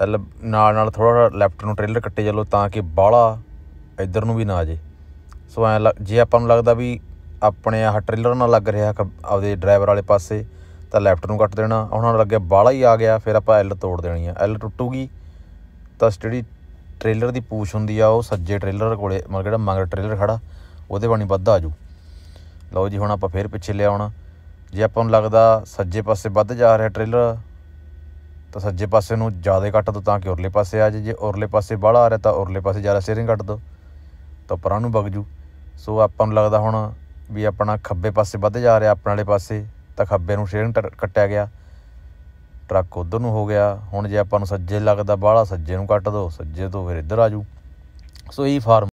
ਨਾਲ ਨਾਲ ਥੋੜਾ ਲੈਫਟ ਨੂੰ ਟ੍ਰੇਲਰ ਕੱਟੇ ਚੱਲੋ ਤਾਂ ਕਿ ਬਾਲਾ ਇੱਧਰ ਨੂੰ ਵੀ ਨਾ ਆ ਜੇ ਸੋ ਐ ਜੇ ਆਪਾਂ ਨੂੰ ਲੱਗਦਾ ਵੀ ਆਪਣੇ ਆਹ ਟ੍ਰੇਲਰ ਨਾਲ ਲੱਗ ਰਿਹਾ ਆਪਦੇ ਡਰਾਈਵਰ ਵਾਲੇ ਪਾਸੇ ਤਾਂ ਲੈਫਟ ਨੂੰ ਕੱਟ ਦੇਣਾ ਉਹਨਾਂ ਨੂੰ ਲੱਗਿਆ ਬਾਲਾ ਹੀ ਆ ਗਿਆ ਫਿਰ ਆਪਾਂ ਐਲ ਤੋੜ ਦੇਣੀ ਆ ਐਲ ਟੁੱਟੂਗੀ ਤਾਂ ਜਿਹੜੀ ਟ੍ਰੇਲਰ ਦੀ ਪੂਛ ਹੁੰਦੀ ਆ ਉਹ ਸੱਜੇ ਟ੍ਰੇਲਰ ਕੋਲੇ ਮਤਲਬ ਜਿਹੜਾ ਮੰਗਰ ਟ੍ਰੇਲਰ ਖੜਾ ਉਹਦੇ ਬਾਣੀ ਵੱਧ ਆ ਜੂ ਲਓ ਜੀ ਹੁਣ ਆਪਾਂ ਫੇਰ ਪਿੱਛੇ ਲਿਆਉਣਾ ਜੇ ਆਪਾਂ ਨੂੰ ਲੱਗਦਾ ਸੱਜੇ ਪਾਸੇ ਵੱਧ ਜਾ ਰਿਹਾ ਟ੍ਰੇਲਰ ਤਾਂ ਸੱਜੇ ਪਾਸੇ ਨੂੰ ਜ਼ਿਆਦਾ ਘੱਟ ਦੋ ਤਾਂ ਕਿ ਉਰਲੇ ਪਾਸੇ ਆ ਜੇ ਜੇ ਉਰਲੇ ਪਾਸੇ ਬਾਹਲਾ ਆ ਰਿਹਾ ਤਾਂ ਉਰਲੇ ਪਾਸੇ ਜ਼ਿਆਦਾ ਸਟੀਅਰਿੰਗ ਘੱਟ ਦੋ ਤਾਂ ਪਰਾਂ ਨੂੰ ਵਗ ਜੂ ਸੋ ਆਪਾਂ ਨੂੰ ਲੱਗਦਾ ਹੁਣ ਵੀ ਆਪਣਾ ਖੱਬੇ ਪਾਸੇ ਵੱਧ ਜਾ ਰਿਹਾ ਆਪਣੇ ਵਾਲੇ ਪਾਸੇ ਤਾਂ ਖੱਬੇ ਨੂੰ ਸਟੀਅਰਿੰਗ ਕੱਟਿਆ ਗਿਆ ਟਰੱਕ ਉਧਰ ਨੂੰ ਹੋ ਗਿਆ ਹੁਣ ਜੇ ਆਪਾਂ ਨੂੰ ਸੱਜੇ ਲੱਗਦਾ ਬਾਹਲਾ ਸੱਜੇ ਨੂੰ ਕੱਟ ਦੋ ਸੱਜੇ ਤੋਂ ਫਿਰ ਇੱਧਰ ਆ ਜੂ ਸੋ ਇਹ ਫਾਰਮ